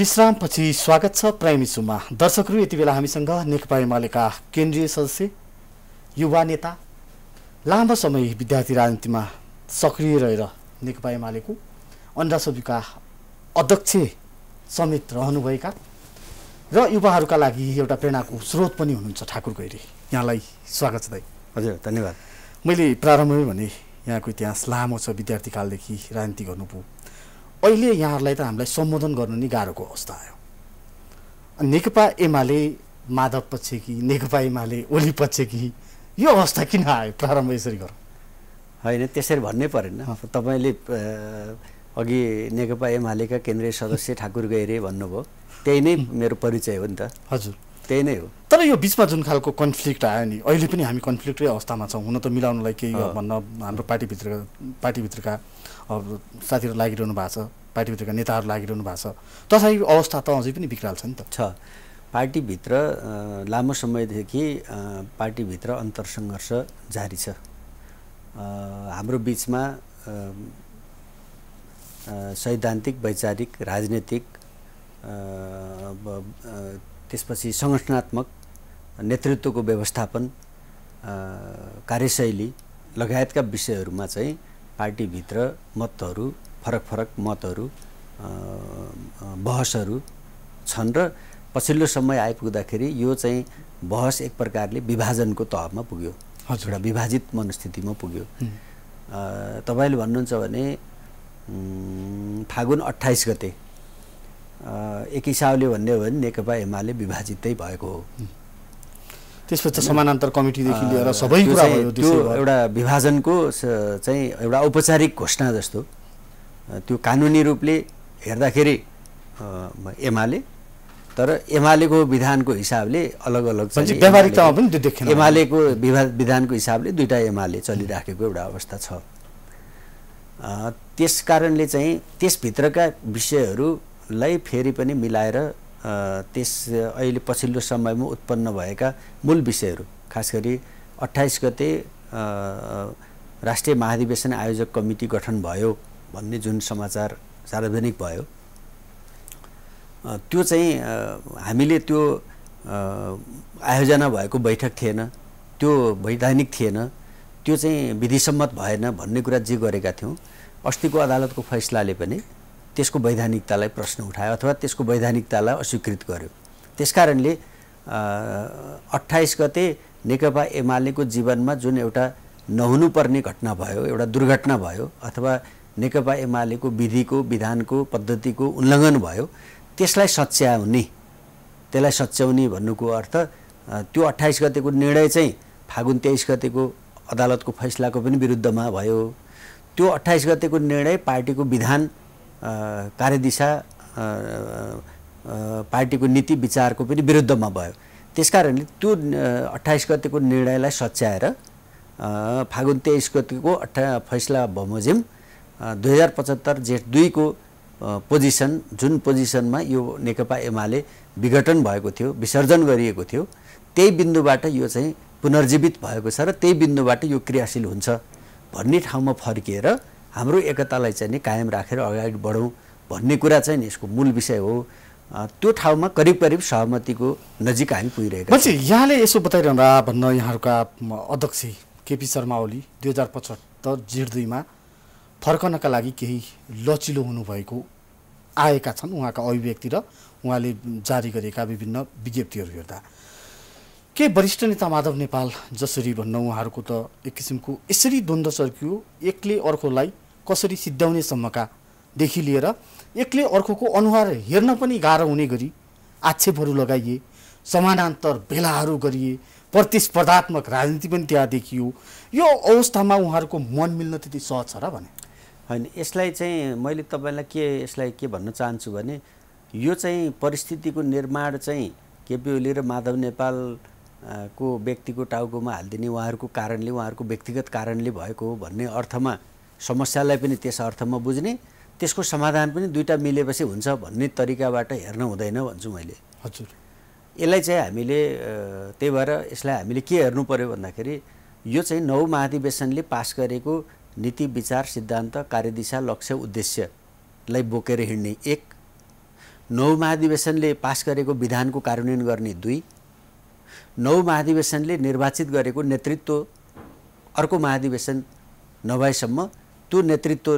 विश्रामपछि स्वागत छ प्राइम इस्युमा दर्शकहरू यति बेला हामीसँग नेकपा एमालेका केन्द्रीय सदस्य युवा नेता लामो समय विद्यार्थी राजनीतिमा सक्रिय रहेर नेकपा एमालेको अन्डासविका अध्यक्ष समेत रहनुभएका र युवाहरूका लागि एउटा प्रेरणाको स्रोत पनि हुनुहुन्छ ठाकुर गैरे यहाँलाई स्वागत छ दाइ हजुर धन्यवाद मैले प्रारम्भमै भने यहाँको इतिहास लामो छ विद्यार्थी कालदेखि राजनीति गर्नुभयो अहिले यहाँहरूलाई त हामीलाई सम्बोधन गर्नु नि गाह्रोको अवस्था आयो नेकपा एमाले माधव पक्ष कि नेकपा एमाले ओली पक्ष कि यो अवस्था किन आयो प्रारम्भ यसरी गरौँ होइन त्यसरी भन्नै परेन तपाईँले अघि नेकपा एमालेका केन्द्रीय सदस्य ठाकुर गैरे भन्नुभयो त्यही नै मेरो परिचय हो नि त हजुर त्यही नै हो तर यो बिचमा जुन खालको कन्फ्लिक्ट आयो नि अहिले पनि हामी कन्फ्लिक्टकै अवस्थामा छौँ हुन त मिलाउनलाई केही भन्न हाम्रो पार्टीभित्र पार्टीभित्रका साथीहरू लागिरहनु भएको छ पार्टीभित्रका नेताहरू लागिरहनु भएको छ तथापि अवस्था त अझै पनि विकराल छ नि त छ पार्टीभित्र लामो समयदेखि पार्टीभित्र अन्तरसङ्घर्ष जारी छ हाम्रो बिचमा सैद्धान्तिक वैचारिक राजनैतिक त्यसपछि संगठनात्मक नेतृत्वको व्यवस्थापन कार्यशैली लगायतका विषयहरूमा चाहिँ पार्टीभित्र मतहरू फरक फरक मतहरू बहसहरू छन् र पछिल्लो समय आइपुग्दाखेरि यो चाहिँ बहस एक प्रकारले विभाजनको तहमा पुग्यो हजुर एउटा विभाजित मनस्थितिमा पुग्यो तपाईँले भन्नुहुन्छ भने फागुन अट्ठाइस गते एक हिसाबले भन्ने हो भने नेकपा एमाले विभाजितै भएको हो त्यसपछि समानान्तर कमिटीदेखि लिएर सबै कुरा भयो त्यो एउटा विभाजनको चाहिँ एउटा औपचारिक घोषणा जस्तो त्यो कानुनी रूपले हेर्दाखेरि एमाले तर एमालेको विधानको हिसाबले अलग अलग व्यावहारिकतामा पनि त्यो देखेन एमालेको विभा विधानको हिसाबले दुईवटा एमाले चलिराखेको एउटा अवस्था छ त्यस कारणले चाहिँ त्यसभित्रका विषयहरूलाई फेरि पनि मिलाएर त्यस अहिले पछिल्लो समयमा उत्पन्न भएका मूल विषयहरू खास गरी अट्ठाइस गते राष्ट्रिय महाधिवेशन आयोजक कमिटी गठन भयो भन्ने जुन समाचार सार्वजनिक भयो त्यो चाहिँ हामीले त्यो आयोजना भएको बैठक थिएन त्यो वैधानिक थिएन त्यो चाहिँ विधिसम्मत भएन भन्ने कुरा जे गरेका थियौँ अस्तिको अदालतको फैसलाले पनि त्यसको वैधानिकतालाई प्रश्न उठायो अथवा त्यसको वैधानिकतालाई अस्वीकृत गर्यो त्यस कारणले अट्ठाइस गते नेकपा एमालेको जीवनमा जुन एउटा नहुनुपर्ने घटना भयो एउटा दुर्घटना भयो अथवा नेकपा एमालेको विधिको विधानको पद्धतिको उल्लङ्घन भयो त्यसलाई सच्याउने त्यसलाई सच्याउने भन्नुको अर्थ त्यो अट्ठाइस गतेको निर्णय चाहिँ फागुन तेइस गतेको अदालतको फैसलाको पनि विरुद्धमा भयो त्यो अट्ठाइस गतेको निर्णय पार्टीको विधान कार्यदिशा पार्टीको नीति विचारको पनि विरुद्धमा भयो त्यस कारणले त्यो अठाइस गतिको निर्णयलाई सच्याएर फागुन तेइस गतिको अठा फैसला बमोजिम दुई हजार पचहत्तर जेठ दुईको पोजिसन जुन पोजिसनमा यो नेकपा एमाले विघटन भएको थियो विसर्जन गरिएको थियो त्यही बिन्दुबाट यो चाहिँ पुनर्जीवित भएको छ र त्यही बिन्दुबाट यो क्रियाशील हुन्छ भन्ने ठाउँमा फर्किएर हाम्रो एकतालाई चाहिँ नि कायम राखेर अगाडि बढौँ भन्ने कुरा चाहिँ नि यसको मूल विषय हो त्यो ठाउँमा करिब करिब सहमतिको नजिक हामी पुगिरहेका छौँ यहाँले यसो बताइरहँदा भन्न यहाँहरूका अध्यक्ष केपी शर्मा ओली दुई हजार पचहत्तर जिर दुईमा फर्कनका लागि केही लचिलो हुनुभएको आएका छन् उहाँका अभिव्यक्ति र उहाँले जारी गरेका विभिन्न विज्ञप्तिहरू हेर्दा के वरिष्ठ नेता माधव नेपाल जसरी भन्न उहाँहरूको त एक किसिमको यसरी द्वन्द्व सर्कियो एकले अर्कोलाई कसरी सिद्ध्याउनेसम्मकादेखि लिएर एकले अर्कोको अनुहार हेर्न पनि गाह्रो हुने गरी आक्षेपहरू लगाइए समानान्तर भेलाहरू गरिए प्रतिस्पर्धात्मक राजनीति पनि त्यहाँ देखियो यो अवस्थामा उहाँहरूको मन मिल्न त्यति सहज छ र भने होइन यसलाई चाहिँ मैले तपाईँलाई के यसलाई के भन्न चाहन्छु भने यो चाहिँ परिस्थितिको निर्माण चाहिँ केपी ओली र माधव नेपाल को व्यक्तिको टाउकोमा हालिदिने उहाँहरूको कारणले उहाँहरूको व्यक्तिगत कारणले भएको हो भन्ने अर्थमा समस्यालाई पनि त्यस अर्थमा बुझ्ने त्यसको समाधान पनि दुईवटा मिलेपछि हुन्छ भन्ने तरिकाबाट हेर्न हुँदैन भन्छु मैले हजुर यसलाई चाहिँ हामीले त्यही भएर यसलाई हामीले के हेर्नु पऱ्यो भन्दाखेरि यो चाहिँ नौ महाधिवेशनले पास गरेको नीति विचार सिद्धान्त कार्यदिशा लक्ष्य उद्देश्यलाई बोकेर हिँड्ने एक नौ महाधिवेशनले पास गरेको विधानको कार्यान्वयन गर्ने दुई नौ महाधिवेशनले निर्वाचित गरेको नेतृत्व अर्को महाधिवेशन नभएसम्म त्यो नेतृत्व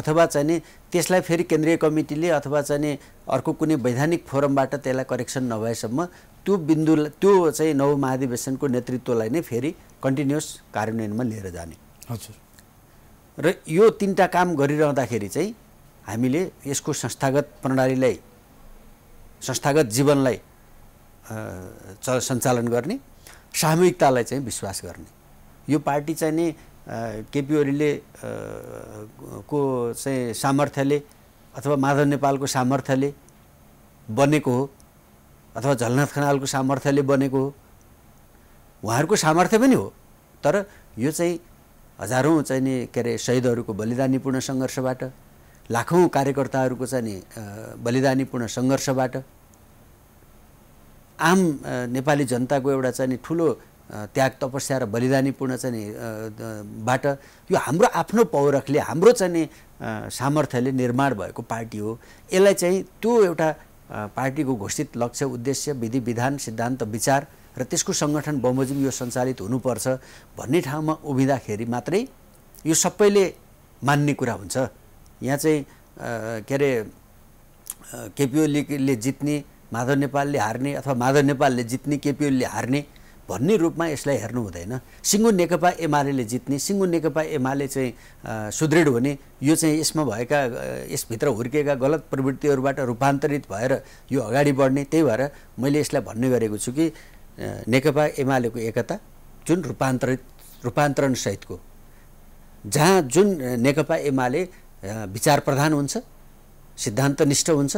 अथवा चाहिँ नि त्यसलाई फेरि केन्द्रीय कमिटीले अथवा चाहिँ नि अर्को कुनै वैधानिक फोरमबाट त्यसलाई करेक्सन नभएसम्म त्यो बिन्दु त्यो चाहिँ नव महाधिवेशनको नेतृत्वलाई नै फेरि कन्टिन्युस कार्यान्वयनमा लिएर जाने हजुर र यो तिनवटा काम गरिरहँदाखेरि चाहिँ हामीले यसको संस्थागत प्रणालीलाई संस्थागत जीवनलाई सञ्चालन गर्ने सामूहिकतालाई चाहिँ विश्वास गर्ने यो पार्टी चाहिँ नि केपी ओलीले को चाहिँ सामर्थ्यले अथवा माधव नेपालको सामर्थ्यले बनेको हो अथवा झलनाथ खनालको सामर्थ्यले बनेको हो उहाँहरूको सामर्थ्य पनि हो तर यो चाहिँ हजारौँ चाहिँ नि के अरे शहीदहरूको बलिदानीपूर्ण सङ्घर्षबाट लाखौँ कार्यकर्ताहरूको चाहिँ नि बलिदानीपूर्ण सङ्घर्षबाट आम नेपाली जनताको एउटा चाहिँ नि ठुलो त्याग तपस्या र बलिदानीपूर्ण चाहिँ बाट यो हाम्रो आफ्नो पौरखले हाम्रो चाहिँ नि सामर्थ्यले निर्माण भएको पार्टी हो यसलाई चाहिँ त्यो एउटा पार्टीको घोषित लक्ष्य उद्देश्य विधि विधान सिद्धान्त विचार र त्यसको सङ्गठन बमोजिम यो सञ्चालित हुनुपर्छ भन्ने ठाउँमा उभिँदाखेरि मात्रै यो सबैले मान्ने कुरा हुन्छ यहाँ चाहिँ के अरे केपिओलीले जित्ने माधव नेपालले हार्ने अथवा माधव नेपालले जित्ने केपिओलीले हार्ने भन्ने रूपमा यसलाई हेर्नु हुँदैन सिङ्गो नेकपा एमाले जित्ने सिङ्गो नेकपा एमाले चाहिँ सुदृढ हुने यो चाहिँ यसमा भएका यसभित्र हुर्किएका गलत प्रवृत्तिहरूबाट रूपान्तरित भएर यो अगाडि बढ्ने त्यही भएर मैले यसलाई भन्ने गरेको छु कि नेकपा एमालेको एकता जुन रूपान्तरित रूपान्तरणसहितको जहाँ जुन नेकपा एमाले विचार प्रधान हुन्छ सिद्धान्तनिष्ठ हुन्छ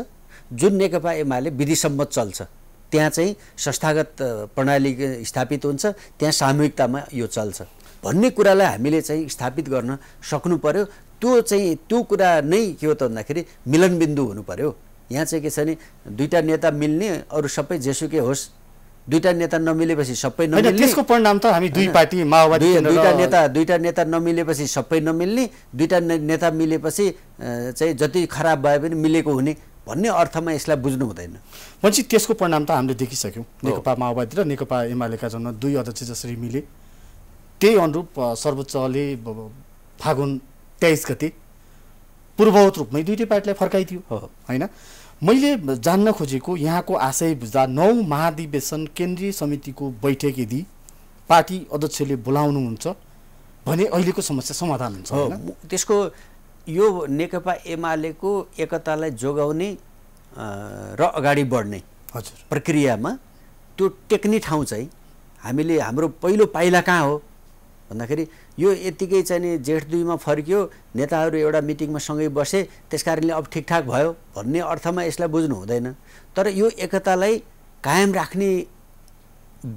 जुन नेकपा एमाले विधिसम्मत चल्छ त्यहाँ चाहिँ संस्थागत प्रणाली स्थापित हुन्छ त्यहाँ सामूहिकतामा यो चल्छ भन्ने कुरालाई हामीले चाहिँ स्थापित गर्न सक्नु पऱ्यो त्यो चाहिँ त्यो कुरा नै के हो त भन्दाखेरि मिलनबिन्दु हुनु पऱ्यो यहाँ चाहिँ के छ भने दुईवटा नेता मिल्ने अरू सबै जेसुकै होस् दुईवटा नेता नमिलेपछि सबै नमिल्ने त्यसको परिणाम त हामी दुई पार्टी माओवादी दुईवटा नेता दुईवटा नेता नमिलेपछि सबै नमिल्ने दुईवटा नेता मिलेपछि चाहिँ जति खराब भए पनि मिलेको हुने भन्ने अर्थमा यसलाई बुझ्नु हुँदैन भनेपछि त्यसको परिणाम त हामीले देखिसक्यौँ नेकपा माओवादी र नेकपा एमालेका जन्म दुई अध्यक्ष जसरी मिले त्यही अनुरूप सर्वोच्चले फागुन तेइस गते पूर्ववत रूपमै दुइटै पार्टीलाई फर्काइदियो होइन मैले जान्न खोजेको यहाँको आशय बुझ्दा नौ महाधिवेशन केन्द्रीय समितिको बैठक यदि पार्टी अध्यक्षले बोलाउनुहुन्छ भने अहिलेको समस्या समाधान हुन्छ त्यसको यो नेकपा एमालेको एकतालाई जोगाउने र अगाडि बढ्ने हजुर प्रक्रियामा त्यो टेक्ने ठाउँ चाहिँ हामीले हाम्रो पहिलो पाइला कहाँ हो भन्दाखेरि यो यत्तिकै चाहिँ नि जेठ दुईमा फर्कियो नेताहरू एउटा मिटिङमा सँगै बसे त्यस कारणले अब ठिकठाक भयो भन्ने अर्थमा यसलाई बुझ्नु हुँदैन तर यो एकतालाई कायम राख्ने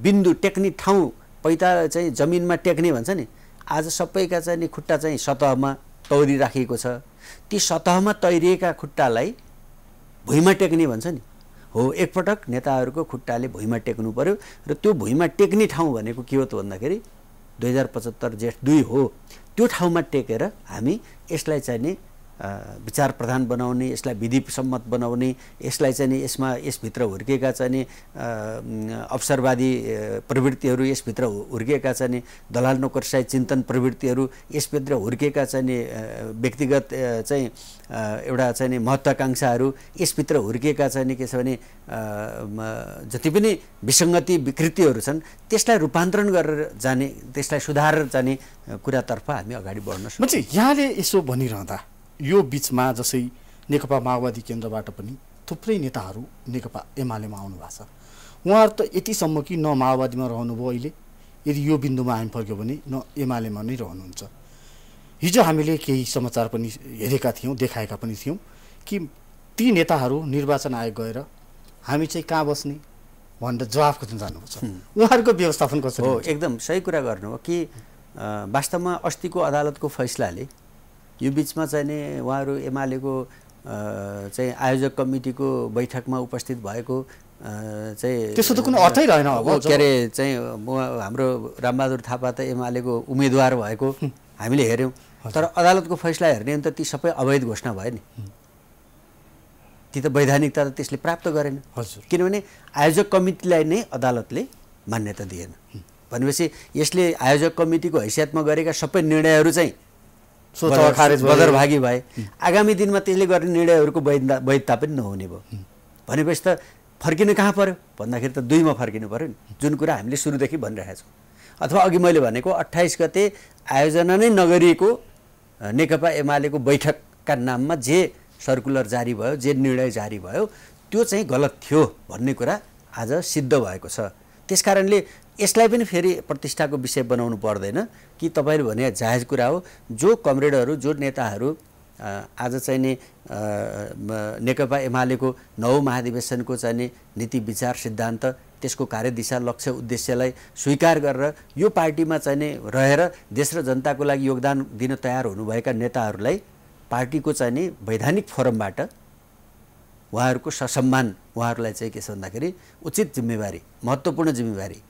बिन्दु टेक्ने ठाउँ पैता चाहिँ जमिनमा टेक्ने भन्छ नि आज सबैका चाहिँ नि खुट्टा चाहिँ सतहमा तौरी राखिएको छ ती सतहमा तैरिएका खुट्टालाई भुइँमा टेक्ने भन्छ नि हो एकपटक नेताहरूको खुट्टाले भुइँमा टेक्नु पऱ्यो र त्यो भुइँमा टेक्ने ठाउँ भनेको के हो त भन्दाखेरि दुई हजार पचहत्तर जेठ दुई हो त्यो ठाउँमा टेकेर हामी यसलाई चाहिँ विचार प्रधान बनाउने यसलाई विधिसम्मत बनाउने यसलाई चाहिँ नि यसमा यसभित्र हुर्किएका चाहिँ नि अवसरवादी प्रवृत्तिहरू यसभित्र हुर्किएका चाहिँ नि दलाल नोकरसाई चिन्तन प्रवृत्तिहरू यसभित्र हुर्किएका चाहिँ नि व्यक्तिगत चाहिँ एउटा चाहिँ नि महत्त्वाकाङ्क्षाहरू यसभित्र हुर्किएका चाहिँ नि के छ भने जति पनि विसङ्गति विकृतिहरू छन् त्यसलाई रूपान्तरण गरेर जाने त्यसलाई सुधारेर जाने कुरातर्फ हामी अगाडि बढ्न सक्छौँ यहाँले यसो भनिरहँदा यो बिचमा जसै नेकपा माओवादी केन्द्रबाट पनि थुप्रै नेताहरू नेकपा एमालेमा आउनु भएको छ उहाँहरू त यतिसम्म कि न माओवादीमा रहनुभयो अहिले यदि यो बिन्दुमा हामी फर्क्यो भने न एमालेमा नै रहनुहुन्छ हिजो हामीले केही समाचार पनि हेरेका थियौँ देखाएका पनि थियौँ कि ती नेताहरू निर्वाचन आयोग गएर हामी चाहिँ कहाँ बस्ने भनेर जवाफ खोज्न जानुपर्छ उहाँहरूको व्यवस्थापन कसरी हो एकदम सही कुरा गर्नु हो कि वास्तवमा अस्तिको अदालतको फैसलाले यो बिचमा चाहिँ नि उहाँहरू एमालेको चाहिँ आयोजक कमिटीको बैठकमा उपस्थित भएको चाहिँ त्यस्तो त कुनै अर्थै रहेन अब के अरे चाहिँ हाम्रो रामबहादुर थापा त एमालेको उम्मेदवार भएको हामीले हेऱ्यौँ तर अदालतको फैसला हेर्ने त ती सबै अवैध घोषणा भयो नि ती त वैधानिकता त त्यसले प्राप्त गरेन हजुर किनभने आयोजक कमिटीलाई नै अदालतले मान्यता दिएन भनेपछि यसले आयोजक कमिटीको हैसियतमा गरेका सबै निर्णयहरू चाहिँ बदरभागी भए आगामी दिनमा त्यसले गर्ने निर्णयहरूको वैधता वैधता पनि नहुने भयो भनेपछि त फर्किनु कहाँ पऱ्यो भन्दाखेरि त दुईमा फर्किनु पऱ्यो नि जुन कुरा हामीले सुरुदेखि भनिरहेका छौँ अथवा अघि मैले भनेको अट्ठाइस गते आयोजना नै नगरिएको नेकपा एमालेको बैठकका नाममा जे सर्कुलर जारी भयो जे निर्णय जारी भयो त्यो चाहिँ गलत थियो भन्ने कुरा आज सिद्ध भएको छ त्यस कारणले यसलाई पनि फेरि प्रतिष्ठाको विषय बनाउनु पर्दैन कि तपाईँले भने जायज कुरा हो जो कमरेडहरू जो नेताहरू आज चाहिँ नि नेकपा एमालेको नौ महाधिवेशनको चाहिँ नि नीति विचार सिद्धान्त त्यसको कार्यदिशा लक्ष्य उद्देश्यलाई स्वीकार गरेर यो पार्टीमा चाहिँ नि रहेर देश र जनताको लागि योगदान दिन तयार हुनुभएका नेताहरूलाई पार्टीको चाहिँ नि वैधानिक फोरमबाट उहाँहरूको ससम्मान उहाँहरूलाई चाहिँ के छ भन्दाखेरि उचित जिम्मेवारी महत्त्वपूर्ण जिम्मेवारी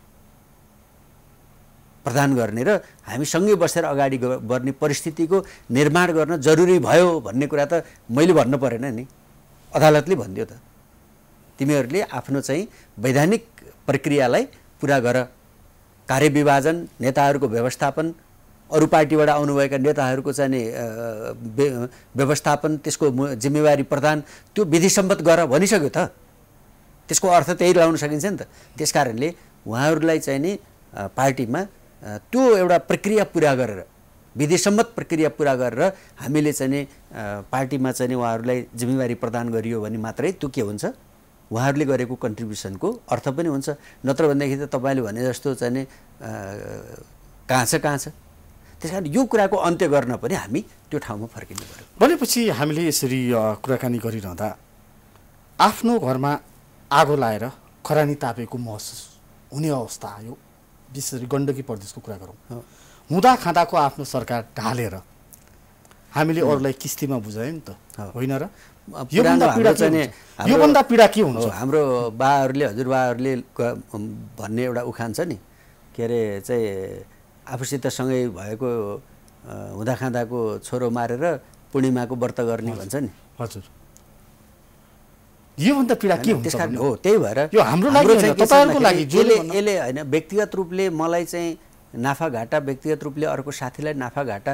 प्रदान गर्ने र हामी सँगै बसेर अगाडि बढ्ने परिस्थितिको निर्माण गर्न जरुरी भयो भन्ने कुरा त मैले भन्नु परेन नि अदालतले भनिदियो त तिमीहरूले आफ्नो चाहिँ वैधानिक प्रक्रियालाई पुरा गर कार्यविभाजन नेताहरूको व्यवस्थापन अरू पार्टीबाट आउनुभएका नेताहरूको चाहिँ व्यवस्थापन त्यसको जिम्मेवारी प्रदान त्यो विधिसम्मत गर भनिसक्यो त त्यसको अर्थ त्यही लगाउन सकिन्छ नि त त्यस कारणले उहाँहरूलाई चाहिँ नि पार्टीमा त्यो एउटा प्रक्रिया पुरा गरेर विधिसम्मत प्रक्रिया पुरा गरेर हामीले चाहिँ पार्टीमा चाहिँ उहाँहरूलाई जिम्मेवारी प्रदान गरियो भने मात्रै त्यो के हुन्छ उहाँहरूले गरेको कन्ट्रिब्युसनको अर्थ पनि हुन्छ नत्र भन्दाखेरि त तपाईँले भने जस्तो चाहिँ कहाँ छ कहाँ छ त्यस कारण यो कुराको अन्त्य गर्न पनि हामी त्यो ठाउँमा फर्किनु पऱ्यो भनेपछि हामीले यसरी कुराकानी गरिरहँदा आफ्नो घरमा आगो लाएर खरानी तापेको महसुस हुने अवस्था आयो विशेष गरी गण्डकी प्रदेशको कुरा गरौँ हुँदा खाँदाको आफ्नो सरकार ढालेर हामीले अरूलाई किस्तीमा बुझायौँ नि त होइन र योभन्दा पीडा के हुन्छ हाम्रो बाहरूले हजुरबाहरूले भन्ने एउटा उखान छ नि के अरे चाहिँ आफूसित सँगै भएको हुँदा खाँदाको छोरो मारेर पूर्णिमाको व्रत गर्ने भन्छ नि हजुर योभन्दा पीडा के हुन्छ कारण हो त्यही भएर यो हाम्रो तपाईँहरूको लागि यसले यसले होइन व्यक्तिगत रूपले मलाई चाहिँ नाफा घाटा व्यक्तिगत रूपले अर्को साथीलाई नाफा घाटा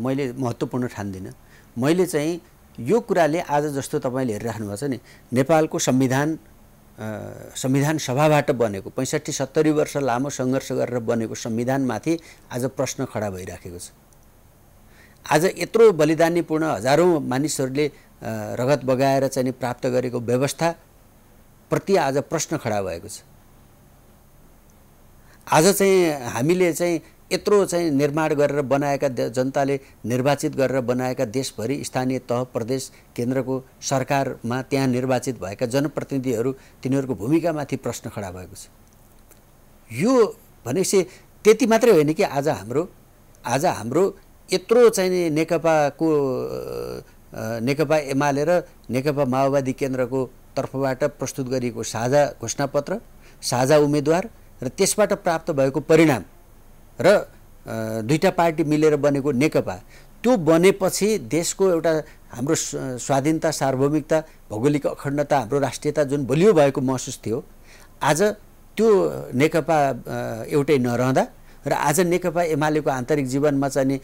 मैले महत्त्वपूर्ण ठान्दिनँ मैले चाहिँ यो कुराले आज जस्तो तपाईँले हेरिराख्नु भएको छ नि नेपालको संविधान संविधान सभाबाट बनेको पैँसठी सत्तरी वर्ष लामो सङ्घर्ष गरेर बनेको संविधानमाथि आज प्रश्न खडा भइराखेको छ आज यत्रो बलिदानीपूर्ण हजारौँ मानिसहरूले रगत बगाएर चाहिँ प्राप्त गरेको व्यवस्थाप्रति आज प्रश्न खडा भएको छ आज चाहिँ हामीले चाहिँ यत्रो चाहिँ निर्माण गरेर बनाएका जनताले निर्वाचित गरेर बनाएका देशभरि स्थानीय तह प्रदेश केन्द्रको सरकारमा त्यहाँ निर्वाचित भएका जनप्रतिनिधिहरू तिनीहरूको भूमिकामाथि प्रश्न खडा भएको छ यो भनेपछि त्यति मात्रै होइन कि आज हाम्रो आज हाम्रो यत्रो चाहिँ नेकपाको नेकपा एमाले र नेकपा माओवादी केन्द्रको तर्फबाट प्रस्तुत गरिएको साझा घोषणापत्र साझा उम्मेद्वार र त्यसबाट प्राप्त भएको परिणाम र दुईवटा पार्टी मिलेर बनेको नेकपा त्यो बनेपछि देशको एउटा हाम्रो स्वाधीनता सार्वभौमिकता भौगोलिक अखण्डता हाम्रो राष्ट्रियता जुन बलियो भएको महसुस थियो आज त्यो नेकपा एउटै नरहँदा र आज नेकपा एमालेको आन्तरिक जीवनमा चाहिँ नि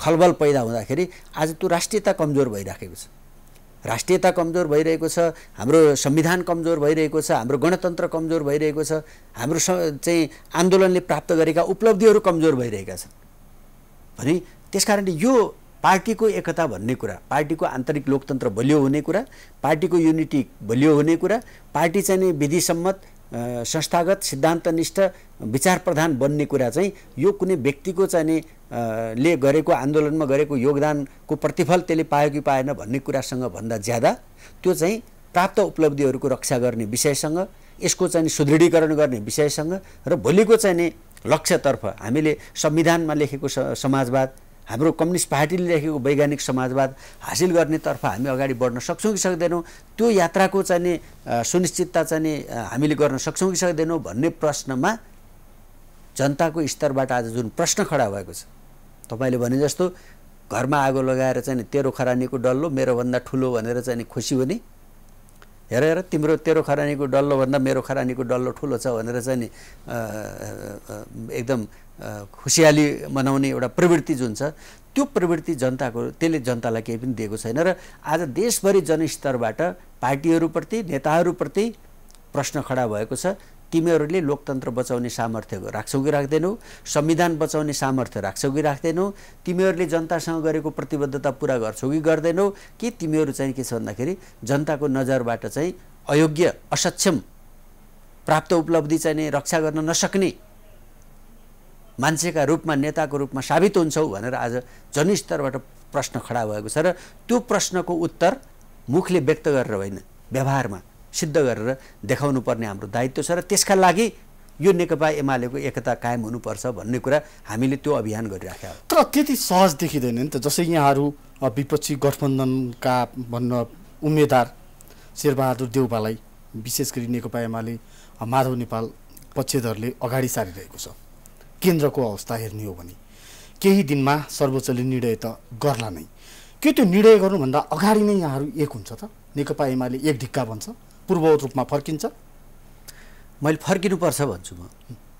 खलबल पैदा हुँदाखेरि आज त्यो राष्ट्रियता कमजोर भइराखेको छ राष्ट्रियता कमजोर भइरहेको छ हाम्रो संविधान कमजोर भइरहेको छ हाम्रो गणतन्त्र कमजोर भइरहेको छ हाम्रो चाहिँ आन्दोलनले प्राप्त गरेका उपलब्धिहरू कमजोर भइरहेका छन् भने त्यस यो पार्टीको एकता भन्ने कुरा पार्टीको आन्तरिक लोकतन्त्र बलियो हुने कुरा पार्टीको युनिटी बलियो हुने कुरा पार्टी चाहिँ विधिसम्मत संस्थागत सिद्धान्तनिष्ठ विचार प्रधान बन्ने कुरा चाहिँ यो कुनै व्यक्तिको चाहिँ ले गरेको आन्दोलनमा गरेको योगदानको प्रतिफल त्यसले पायो कि पाएन भन्ने कुरासँग भन्दा ज्यादा त्यो चाहिँ प्राप्त उपलब्धिहरूको रक्षा गर्ने विषयसँग यसको चाहिँ सुदृढीकरण गर्ने विषयसँग र भोलिको चाहिँ नि लक्ष्यतर्फ हामीले संविधानमा लेखेको समाजवाद हाम्रो कम्युनिस्ट पार्टीले लेखेको वैज्ञानिक समाजवाद हासिल गर्नेतर्फ हामी अगाडि बढ्न सक्छौँ कि सक्दैनौँ त्यो यात्राको चाहिँ सुनिश्चितता चाहिँ हामीले गर्न सक्छौँ कि सक्दैनौँ भन्ने प्रश्नमा जनताको स्तरबाट आज जुन प्रश्न खडा भएको छ तपाईँले भने जस्तो घरमा आगो लगाएर चाहिँ तेरो खरानीको डल्लो मेरोभन्दा ठुलो भनेर चाहिँ खुसी हुने हेर हेर तिम्रो तेरो खरानीको डल्लोभन्दा मेरो खरानीको डल्लो ठुलो छ भनेर चाहिँ एकदम खुसियाली मनाउने एउटा प्रवृत्ति जुन छ त्यो प्रवृत्ति जनताको त्यसले जनतालाई केही पनि दिएको छैन र आज देशभरि जनस्तरबाट पार्टीहरूप्रति नेताहरूप्रति प्रश्न खडा भएको छ तिमीहरूले लोकतन्त्र बचाउने सामर्थ्य राख्छौ कि राख्दैनौ संविधान बचाउने सामर्थ्य राख्छौ कि राख्दैनौ तिमीहरूले जनतासँग गरेको प्रतिबद्धता पुरा गर्छौ कि गर्दैनौ कि तिमीहरू चाहिँ के छ भन्दाखेरि जनताको नजरबाट चाहिँ अयोग्य असक्षम प्राप्त उपलब्धि चाहिँ रक्षा गर्न नसक्ने मान्छेका रूपमा नेताको रूपमा साबित हुन्छौ भनेर आज जनस्तरबाट प्रश्न खडा भएको छ र त्यो प्रश्नको उत्तर मुखले व्यक्त गरेर होइन व्यवहारमा सिद्ध गरेर देखाउनु पर्ने हाम्रो दायित्व छ र त्यसका लागि यो नेकपा एमालेको एकता कायम हुनुपर्छ भन्ने कुरा हामीले त्यो अभियान गरिराखेका तर त्यति सहज देखिँदैन नि त जस्तै यहाँहरू विपक्षी गठबन्धनका भन्न उम्मेदवार शेरबहादुर देउपालाई विशेष गरी नेकपा एमाले माधव नेपाल पक्षधरले अगाडि सारिरहेको छ केन्द्रको अवस्था हेर्ने हो भने केही दिनमा सर्वोच्चले निर्णय त गर्ला नै के त्यो निर्णय गर्नुभन्दा अगाडि नै यहाँहरू एक हुन्छ त नेकपा एमाले एक ढिक्का भन्छ पूर्ववत रूपमा फर्किन्छ मैले फर्किनुपर्छ भन्छु म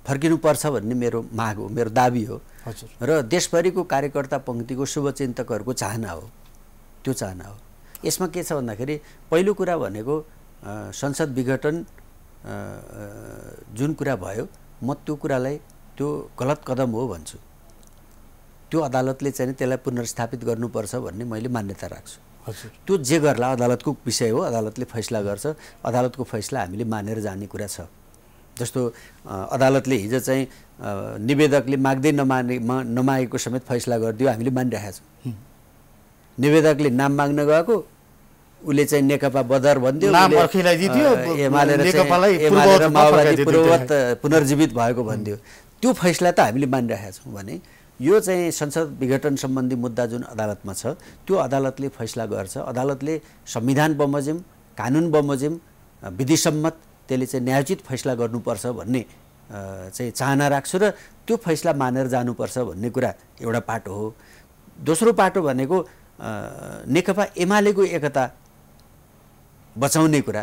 फर्किनुपर्छ भन्ने मेरो माग हो मेरो दाबी हो हजुर र देशभरिको कार्यकर्ता पङ्क्तिको शुभचिन्तकहरूको चाहना हो त्यो चाहना हो यसमा के छ भन्दाखेरि पहिलो कुरा भनेको संसद विघटन जुन कुरा भयो म त्यो कुरालाई त्यो गलत कदम हो भन्छु त्यो अदालतले चाहिँ त्यसलाई पुनर्स्थापित गर्नुपर्छ भन्ने मैले मान्यता राख्छु हजुर त्यो जे गर्ला अदालतको विषय हो अदालतले फैसला गर्छ अदालतको फैसला हामीले मानेर जाने कुरा छ जस्तो अदालतले हिजो चाहिँ निवेदकले माग्दै नमाने नमागेको समेत फैसला गरिदियो हामीले मानिरहेका छौँ निवेदकले नाम माग्न गएको उसले चाहिँ नेकपा बदर भनिदियो एमाले माओवादी पूर्ववत पुनर्जीवित भएको भनिदियो त्यो फैसला त हामीले मानिरहेका छौँ भने यो चाहिँ संसद विघटन सम्बन्धी मुद्दा जुन अदालतमा छ त्यो अदालतले फैसला गर्छ अदालतले संविधान बमोजिम कानुन बमोजिम विधिसम्मत त्यसले चाहिँ न्यायोचित फैसला गर्नुपर्छ भन्ने चाहिँ चाहना राख्छु र त्यो फैसला मानेर जानुपर्छ भन्ने कुरा एउटा पाटो हो दोस्रो पाटो भनेको नेकपा एमालेको एकता बचाउने कुरा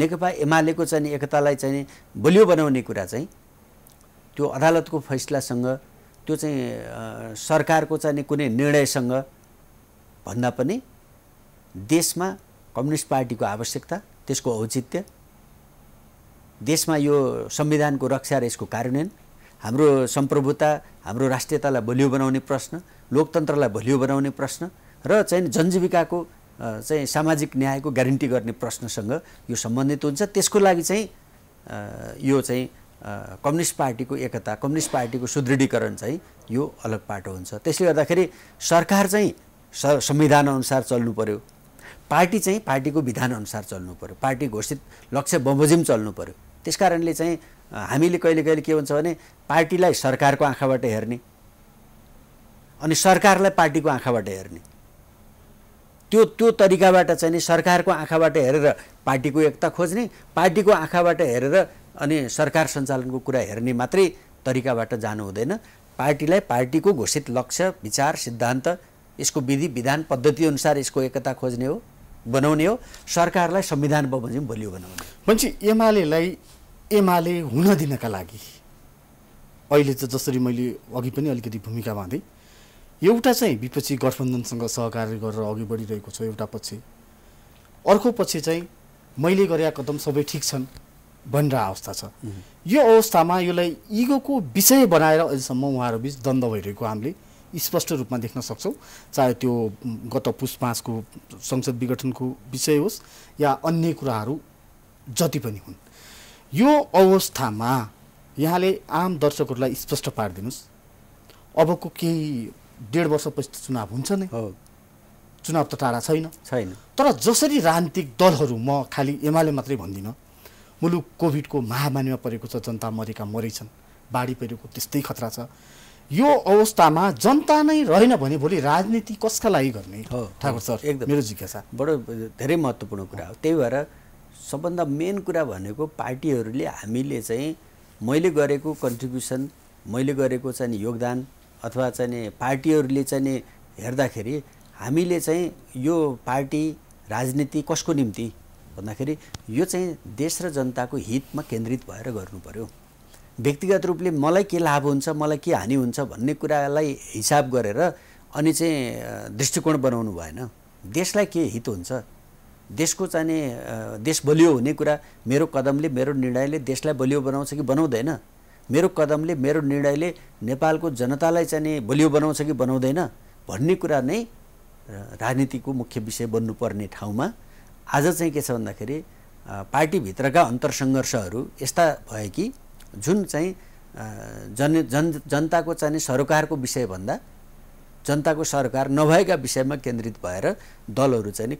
नेकपा एमालेको चाहिँ एकतालाई चाहिँ बलियो बनाउने कुरा चाहिँ त्यो अदालतको फैसलासँग त्यो चाहिँ सरकारको चाहिँ कुनै निर्णयसँग भन्दा पनि देशमा कम्युनिस्ट पार्टीको आवश्यकता त्यसको औचित्य देशमा यो संविधानको रक्षा र यसको कार्यान्वयन हाम्रो सम्प्रभुता हाम्रो राष्ट्रियतालाई बलियो बनाउने प्रश्न लोकतन्त्रलाई बलियो बनाउने प्रश्न र चाहिँ जनजीविकाको चाहिँ सामाजिक न्यायको ग्यारेन्टी गर्ने प्रश्नसँग यो सम्बन्धित हुन्छ त्यसको लागि चाहिँ यो चाहिँ कम्युनिस्ट पार्टीको एकता कम्युनिस्ट पार्टीको सुदृढीकरण चाहिँ यो अलग पाटो हुन्छ त्यसले गर्दाखेरि सरकार चाहिँ स संविधानअनुसार चल्नु पऱ्यो पार्टी चाहिँ पार्टीको विधानअनुसार चल्नु पऱ्यो पार्टी घोषित लक्ष्य बमोजिम चल्नु पऱ्यो त्यस कारणले चाहिँ हामीले कहिले कहिले के भन्छ भने पार्टीलाई सरकारको आँखाबाट हेर्ने अनि सरकारलाई पार्टीको आँखाबाट हेर्ने त्यो त्यो तरिकाबाट चाहिँ नि सरकारको आँखाबाट हेरेर पार्टीको एकता खोज्ने पार्टीको आँखाबाट हेरेर अनि सरकार सञ्चालनको कुरा हेर्ने मात्रै तरिकाबाट जानु हुँदैन पार्टीलाई पार्टीको घोषित लक्ष्य विचार सिद्धान्त यसको विधि विधान पद्धति अनुसार यसको एकता खोज्ने हो बनाउने हो सरकारलाई संविधान बमोजिम बलियो बनाउने भन्छ एमालेलाई एमाले हुन दिनका लागि अहिले त जसरी मैले अघि पनि अलिकति भूमिका बाँधेँ एउटा चाहिँ विपक्षी गठबन्धनसँग सहकार्य गरेर अघि बढिरहेको छ एउटा पक्ष अर्को पक्ष चाहिँ मैले गरेका कदम सबै ठिक छन् बनिरहेको अवस्था छ यो अवस्थामा यसलाई इगोको विषय बनाएर अहिलेसम्म उहाँहरू बिच द्वन्द भइरहेको हामीले स्पष्ट रूपमा देख्न सक्छौँ चाहे त्यो गत पुष पाँचको संसद विघटनको विषय होस् या अन्य कुराहरू जति पनि हुन् यो अवस्थामा यहाँले आम दर्शकहरूलाई स्पष्ट पारिदिनुहोस् अबको केही डेढ वर्षपछि चुनाव हुन्छ नै चुनाव त टाढा छैन छैन तर जसरी राजनीतिक दलहरू म खालि एमाले मात्रै भन्दिनँ मुलुक कोभिडको महामारीमा परेको छ जनता मरेका मरेछन् बाढी पहिरोको त्यस्तै खतरा छ यो अवस्थामा जनता नै रहेन भने भोलि राजनीति कसका लागि गर्ने हो ठाकुर सर एकदम मेरो जिज्ञासा बडो धेरै महत्त्वपूर्ण कुरा हो त्यही भएर सबभन्दा मेन कुरा भनेको पार्टीहरूले हामीले चाहिँ मैले गरेको कन्ट्रिब्युसन मैले गरेको चाहिँ योगदान अथवा चाहिँ पार्टीहरूले चाहिँ हेर्दाखेरि हामीले चाहिँ यो पार्टी राजनीति कसको निम्ति भन्दाखेरि यो चाहिँ देश र जनताको हितमा केन्द्रित भएर गर्नु पऱ्यो व्यक्तिगत रूपले मलाई के लाभ हुन्छ मलाई के हानि हुन्छ भन्ने कुरालाई हिसाब गरेर अनि चाहिँ दृष्टिकोण बनाउनु भएन देशलाई के हित हुन्छ देशको चाहिने देश बलियो हुने कुरा मेरो कदमले मेरो निर्णयले देशलाई बलियो बनाउँछ कि बनाउँदैन मेरो कदमले मेरो निर्णयले नेपालको जनतालाई चाहिँ बलियो बनाउँछ कि बनाउँदैन भन्ने कुरा नै राजनीतिको मुख्य विषय बन्नुपर्ने ठाउँमा आज चाहिँ के छ भन्दाखेरि पार्टीभित्रका अन्तरसङ्घर्षहरू यस्ता भए कि जुन चाहिँ जन जन जनताको चाहिँ सरकारको विषयभन्दा जनताको सरकार नभएका विषयमा केन्द्रित भएर दलहरू चाहिँ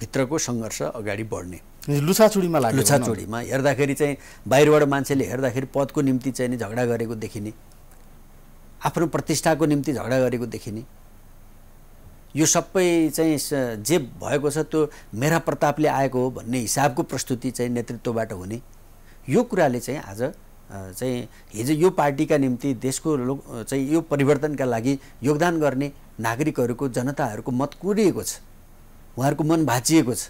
भित्रको सङ्घर्ष अगाडि बढ्ने लुछाचुडीमा लाग्यो लुछाचुडीमा हेर्दाखेरि चाहिँ बाहिरबाट मान्छेले हेर्दाखेरि पदको निम्ति चाहिँ झगडा गरेको देखिने आफ्नो प्रतिष्ठाको निम्ति झगडा गरेको देखिने यो सबै चाहिँ जे भएको छ त्यो मेरा प्रतापले आएको हो भन्ने हिसाबको प्रस्तुति चाहिँ नेतृत्वबाट हुने यो कुराले चाहिँ आज चाहिँ हिजो यो पार्टीका निम्ति देशको लोक चाहिँ यो परिवर्तनका लागि योगदान गर्ने नागरिकहरूको जनताहरूको मत कुरिएको छ उहाँहरूको मन भाँचिएको छ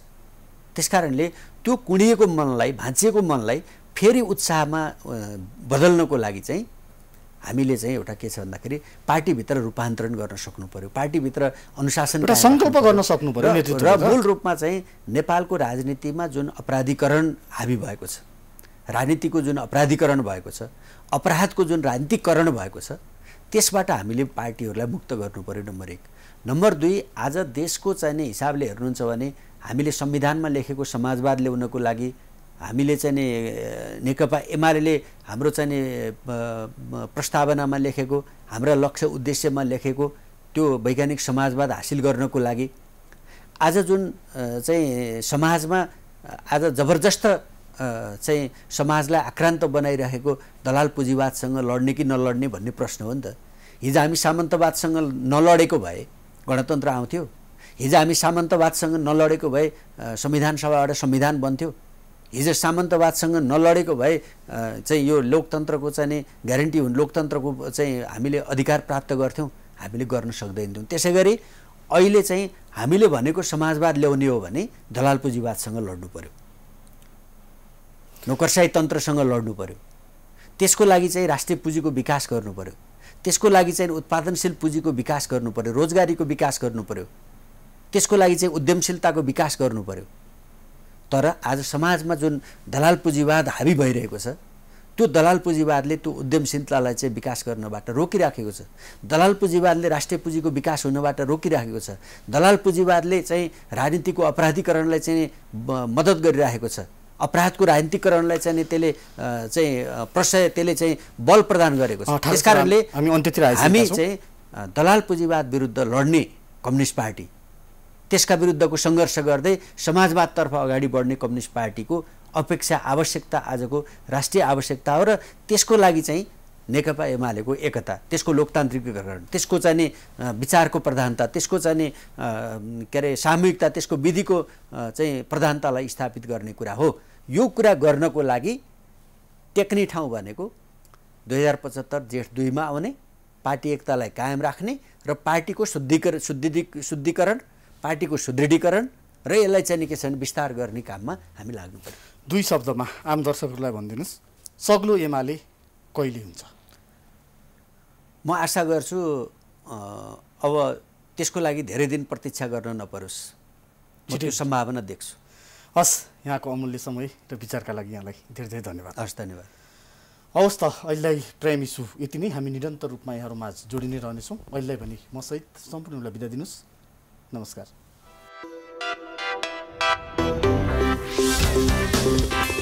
त्यसकारणले त्यो कुडिएको मनलाई भाँचिएको मनलाई फेरि उत्साहमा बदल्नको लागि चाहिँ हामीले चाहिँ एउटा के छ भन्दाखेरि पार्टीभित्र रूपान्तरण गर्न सक्नु पऱ्यो पार्टीभित्र अनुशासन सङ्कल्प गर्न सक्नु पऱ्यो र मूल रूपमा चाहिँ नेपालको राजनीतिमा जुन अपराधीकरण हाबी भएको छ राजनीतिको जुन अपराधीकरण भएको छ अपराधको जुन राजनीतिकरण भएको छ त्यसबाट हामीले पार्टीहरूलाई मुक्त गर्नु पऱ्यो नम्बर एक नम्बर दुई आज देशको चाहिने हिसाबले हेर्नुहुन्छ भने हामीले संविधानमा लेखेको समाजवाद ल्याउनको लागि हामीले चाहिँ नि नेकपा एमाले हाम्रो चाहिँ नि प्रस्तावनामा लेखेको हाम्रा लक्ष्य उद्देश्यमा लेखेको त्यो वैज्ञानिक समाजवाद हासिल गर्नको लागि आज जुन चाहिँ समाजमा आज जबरजस्त चाहिँ समाजलाई आक्रान्त बनाइरहेको दलाल पुँजीवादसँग लड्ने कि नलड्ने भन्ने प्रश्न हो नि त हिजो हामी सामन्तवादसँग नलडेको भए गणतन्त्र आउँथ्यो हिजो हामी सामन्तवादसँग नलडेको भए संविधान सभाबाट संविधान बन्थ्यो हिजो सामन्तवादसँग नलडेको भए चाहिँ यो लोकतन्त्रको चाहिँ ग्यारेन्टी हुन् लोकतन्त्रको चाहिँ हामीले अधिकार प्राप्त गर्थ्यौँ हामीले गर्न सक्दैनथ्यौँ त्यसै गरी अहिले चाहिँ हामीले भनेको समाजवाद ल्याउने हो भने दलाल पुँजीवादसँग लड्नु पऱ्यो नोकरसाई तन्त्रसँग लड्नु पऱ्यो त्यसको लागि चाहिँ राष्ट्रिय पुँजीको विकास गर्नु पर्यो त्यसको लागि चाहिँ उत्पादनशील पुँजीको विकास गर्नु पर्यो रोजगारीको विकास गर्नु पर्यो त्यसको लागि चाहिँ उद्यमशीलताको विकास गर्नु पर्यो तर आज समाजमा जुन दलाल पुँजीवाद हाबी भइरहेको छ त्यो दलाल पुँजीवादले त्यो उद्यमशीलतालाई चाहिँ विकास गर्नबाट रोकिराखेको छ दलाल पुँजीवादले राष्ट्रिय पुँजीको विकास हुनबाट रोकिराखेको छ दलाल पुँजीवादले चाहिँ राजनीतिको अपराधीकरणलाई चाहिँ मद्दत गरिराखेको छ अपराधको राजनीतिकरणलाई चाहिँ त्यसले चाहिँ प्रशय त्यसले चाहिँ बल प्रदान गरेको छ त्यसकारणले हामी चाहिँ दलाल पुँजीवाद विरुद्ध लड्ने कम्युनिस्ट पार्टी त्यसका विरुद्धको सङ्घर्ष गर्दै समाजवादतर्फ अगाडि बढ्ने कम्युनिस्ट पार्टीको अपेक्षा आवश्यकता आजको राष्ट्रिय आवश्यकता हो र त्यसको लागि चाहिँ नेकपा एमालेको एकता त्यसको लोकतान्त्रिकीकरण त्यसको चाहिने विचारको प्रधानता त्यसको चाहिने के अरे सामूहिकता त्यसको विधिको चाहिँ प्रधानतालाई स्थापित गर्ने कुरा हो यो कुरा गर्नको लागि टेक्ने ठाउँ भनेको दुई हजार पचहत्तर जेठ दुईमा आउने पार्टी एकतालाई कायम राख्ने र पार्टीको शुद्धिकरण शुद्धि शुद्धिकरण पार्टीको सुदृढीकरण र यसलाई चाहिँ के छ भने विस्तार गर्ने काममा हामी लाग्नु पर्यो दुई शब्दमा आम दर्शकहरूलाई भनिदिनुहोस् सग्लो एमाले कहिले हुन्छ म आशा गर्छु अब त्यसको लागि धेरै दिन प्रतीक्षा गर्न नपरोस् म त्यो सम्भावना देख्छु हस् यहाँको अमूल्य समय र विचारका लागि यहाँलाई धेरै धेरै धन्यवाद हस् धन्यवाद हवस् त अहिलेलाई प्राइम इस्यु यति नै हामी निरन्तर रूपमा यहाँहरूमा जोडिने रहनेछौँ अहिलेलाई भने मसहित सम्पूर्णलाई बिदा दिनुहोस् नमस्कार